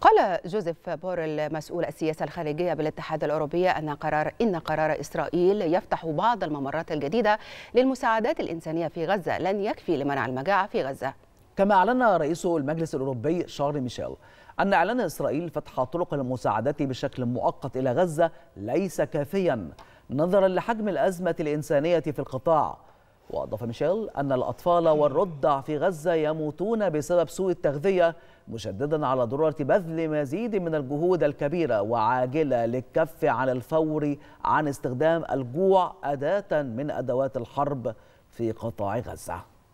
قال جوزيف بور مسؤول السياسة الخارجية بالاتحاد الأوروبي أن قرار إن قرار إسرائيل يفتح بعض الممرات الجديدة للمساعدات الإنسانية في غزة لن يكفي لمنع المجاعة في غزة كما أعلن رئيس المجلس الأوروبي شارل ميشيل أن إعلان إسرائيل فتح طرق المساعدات بشكل مؤقت إلى غزة ليس كافيا نظرا لحجم الأزمة الإنسانية في القطاع وأضاف ميشيل أن الأطفال والرضع في غزة يموتون بسبب سوء التغذية مشددا على ضرورة بذل مزيد من الجهود الكبيرة وعاجلة للكف على الفور عن استخدام الجوع أداة من أدوات الحرب في قطاع غزة